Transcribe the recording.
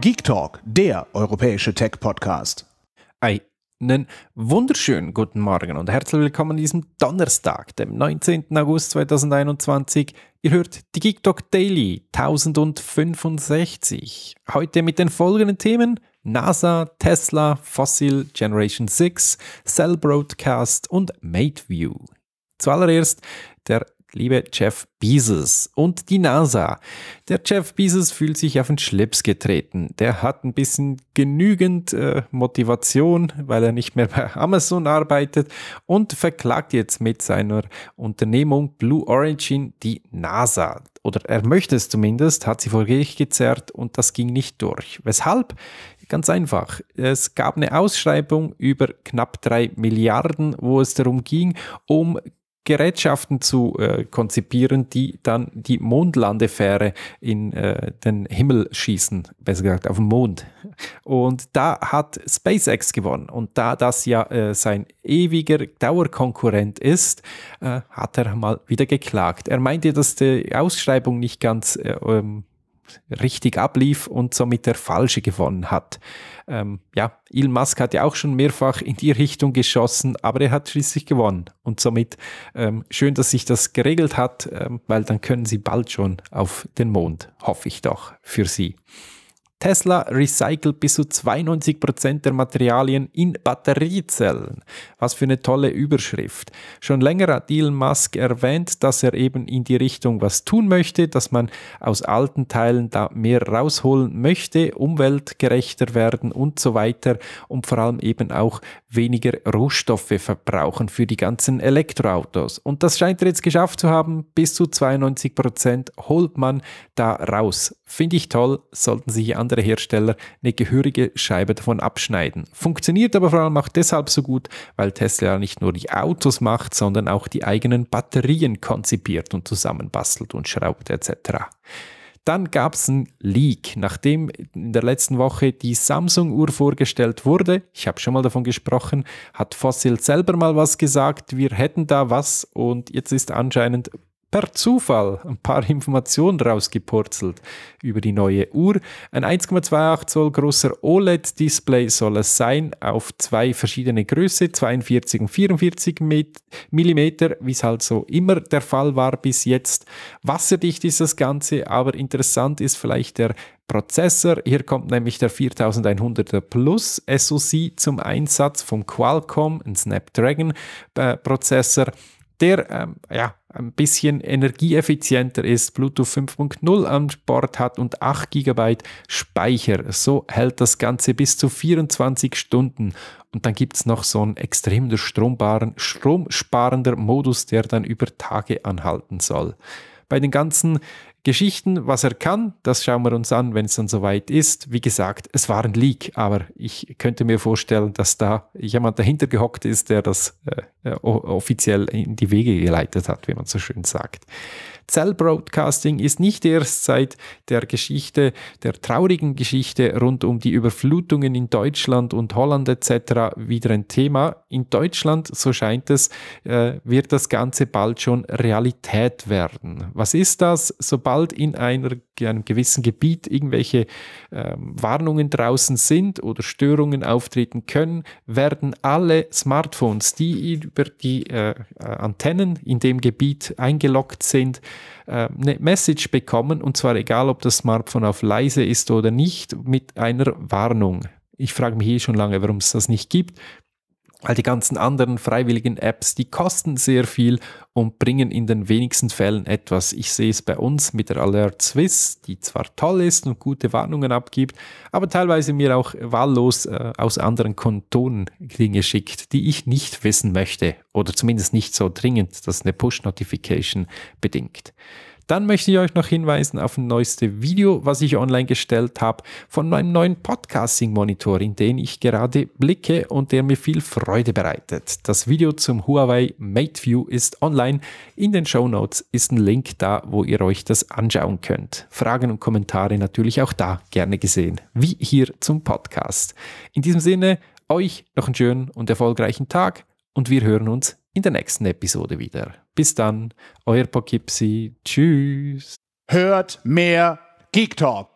Geek Talk, der europäische Tech-Podcast. Einen wunderschönen guten Morgen und herzlich willkommen an diesem Donnerstag, dem 19. August 2021. Ihr hört die Geek Talk Daily 1065. Heute mit den folgenden Themen: NASA, Tesla, Fossil, Generation 6, Cell Broadcast und MateView. Zuallererst der liebe Jeff Bezos und die NASA. Der Jeff Bezos fühlt sich auf den Schlips getreten. Der hat ein bisschen genügend äh, Motivation, weil er nicht mehr bei Amazon arbeitet und verklagt jetzt mit seiner Unternehmung Blue Origin die NASA. Oder er möchte es zumindest, hat sie vor Gericht gezerrt und das ging nicht durch. Weshalb? Ganz einfach. Es gab eine Ausschreibung über knapp drei Milliarden, wo es darum ging, um Gerätschaften zu äh, konzipieren, die dann die Mondlandefähre in äh, den Himmel schießen, besser gesagt auf den Mond. Und da hat SpaceX gewonnen. Und da das ja äh, sein ewiger Dauerkonkurrent ist, äh, hat er mal wieder geklagt. Er meinte, dass die Ausschreibung nicht ganz äh, ähm, richtig ablief und somit der Falsche gewonnen hat. Ähm, ja, Elon Musk hat ja auch schon mehrfach in die Richtung geschossen, aber er hat schließlich gewonnen. Und somit ähm, schön, dass sich das geregelt hat, ähm, weil dann können sie bald schon auf den Mond, hoffe ich doch, für sie. Tesla recycelt bis zu 92% Prozent der Materialien in Batteriezellen. Was für eine tolle Überschrift. Schon länger hat Elon Musk erwähnt, dass er eben in die Richtung was tun möchte, dass man aus alten Teilen da mehr rausholen möchte, umweltgerechter werden und so weiter und vor allem eben auch weniger Rohstoffe verbrauchen für die ganzen Elektroautos. Und das scheint er jetzt geschafft zu haben. Bis zu 92 Prozent holt man da raus. Finde ich toll, sollten sich andere Hersteller eine gehörige Scheibe davon abschneiden. Funktioniert aber vor allem auch deshalb so gut, weil Tesla nicht nur die Autos macht, sondern auch die eigenen Batterien konzipiert und zusammenbastelt und schraubt etc. Dann gab es einen Leak, nachdem in der letzten Woche die Samsung-Uhr vorgestellt wurde. Ich habe schon mal davon gesprochen, hat Fossil selber mal was gesagt, wir hätten da was und jetzt ist anscheinend per Zufall ein paar Informationen rausgepurzelt über die neue Uhr. Ein 1,28 Zoll großer OLED-Display soll es sein, auf zwei verschiedene Größe, 42 und 44 mm, wie es halt so immer der Fall war bis jetzt. Wasserdicht ist das Ganze, aber interessant ist vielleicht der Prozessor. Hier kommt nämlich der 4100er Plus SoC zum Einsatz vom Qualcomm, ein Snapdragon-Prozessor. Äh, der ähm, ja, ein bisschen energieeffizienter ist, Bluetooth 5.0 an Bord hat und 8 GB Speicher. So hält das Ganze bis zu 24 Stunden. Und dann gibt es noch so einen extrem strombaren, stromsparender Modus, der dann über Tage anhalten soll. Bei den ganzen Geschichten, was er kann, das schauen wir uns an, wenn es dann soweit ist. Wie gesagt, es war ein Leak, aber ich könnte mir vorstellen, dass da jemand dahinter gehockt ist, der das äh, äh, offiziell in die Wege geleitet hat, wie man so schön sagt. Cell Broadcasting ist nicht erst seit der Geschichte, der traurigen Geschichte rund um die Überflutungen in Deutschland und Holland etc. wieder ein Thema. In Deutschland, so scheint es, äh, wird das Ganze bald schon Realität werden. Was ist das? Sobald in einer, einem gewissen Gebiet irgendwelche ähm, Warnungen draußen sind oder Störungen auftreten können, werden alle Smartphones, die über die äh, äh, Antennen in dem Gebiet eingeloggt sind, äh, eine Message bekommen, und zwar egal, ob das Smartphone auf leise ist oder nicht, mit einer Warnung. Ich frage mich hier eh schon lange, warum es das nicht gibt. All die ganzen anderen freiwilligen Apps, die kosten sehr viel und bringen in den wenigsten Fällen etwas. Ich sehe es bei uns mit der Alert Swiss, die zwar toll ist und gute Warnungen abgibt, aber teilweise mir auch wahllos äh, aus anderen Kontonen Dinge schickt, die ich nicht wissen möchte oder zumindest nicht so dringend, dass eine Push-Notification bedingt. Dann möchte ich euch noch hinweisen auf ein neueste Video, was ich online gestellt habe von meinem neuen Podcasting-Monitor, in den ich gerade blicke und der mir viel Freude bereitet. Das Video zum Huawei MateView ist online online. In den Show Notes ist ein Link da, wo ihr euch das anschauen könnt. Fragen und Kommentare natürlich auch da gerne gesehen, wie hier zum Podcast. In diesem Sinne, euch noch einen schönen und erfolgreichen Tag und wir hören uns in der nächsten Episode wieder. Bis dann, euer Pokipsi. Tschüss. Hört mehr Geek Talk.